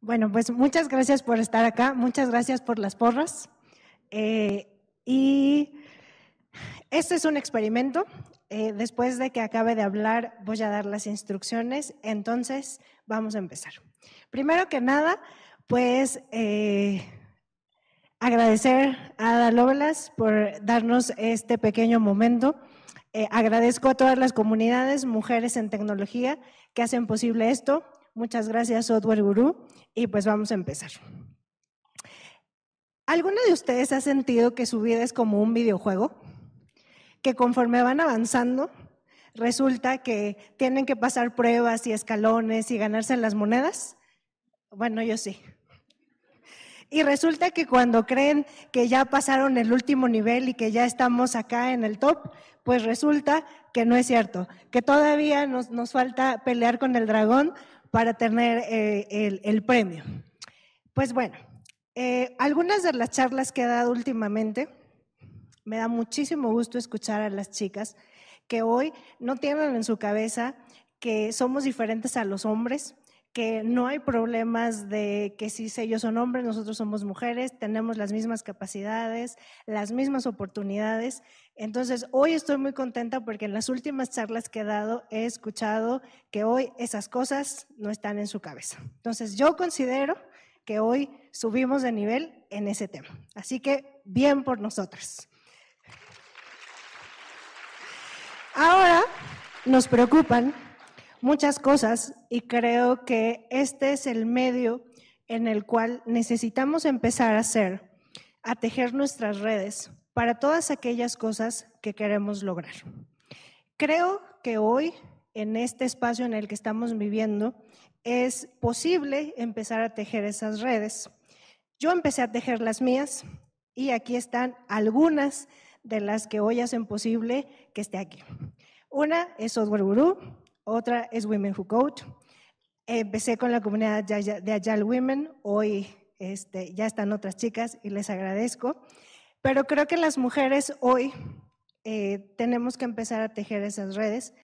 Bueno, pues muchas gracias por estar acá, muchas gracias por las porras. Eh, y este es un experimento. Eh, después de que acabe de hablar, voy a dar las instrucciones. Entonces, vamos a empezar. Primero que nada, pues eh, agradecer a Ada por darnos este pequeño momento. agradezco a todas las comunidades, mujeres en tecnología, que hacen posible esto. Muchas gracias, Software Guru. Y pues vamos a empezar. ¿Alguno de ustedes ha sentido que su vida es como un videojuego? Que conforme van avanzando, resulta que tienen que pasar pruebas y escalones y ganarse las monedas. Bueno, yo sí. Y resulta que cuando creen que ya pasaron el último nivel y que ya estamos acá en el top, pues resulta que no es cierto, que todavía nos, nos falta pelear con el dragón para tener eh, el, premio. Pues bueno, eh, algunas de las charlas que he dado últimamente, me da muchísimo gusto escuchar a las chicas que hoy no tienen en su cabeza que somos diferentes a los hombres, que no hay problemas de que si ellos son hombres, nosotros somos mujeres, tenemos las mismas capacidades, las mismas oportunidades. Entonces, hoy estoy muy contenta porque en las últimas charlas que he dado he escuchado que hoy esas cosas no están en su cabeza. Entonces, yo considero que hoy subimos de nivel en ese tema. Así que, bien por nosotras. Ahora nos preocupan muchas cosas y creo que este es el medio en el cual necesitamos empezar a hacer, a tejer nuestras redes para todas aquellas cosas que queremos lograr. Creo que hoy, en este espacio en el que estamos viviendo, es posible empezar a tejer esas redes. Yo empecé a tejer las mías y aquí están algunas de las que hoy hacen posible que esté aquí. Una es Software Guru, otra es Women Who Code. Empecé con la comunidad de Agile Women, hoy este, ya están otras chicas y les agradezco. Pero creo que las mujeres hoy eh, tenemos que empezar a tejer esas redes.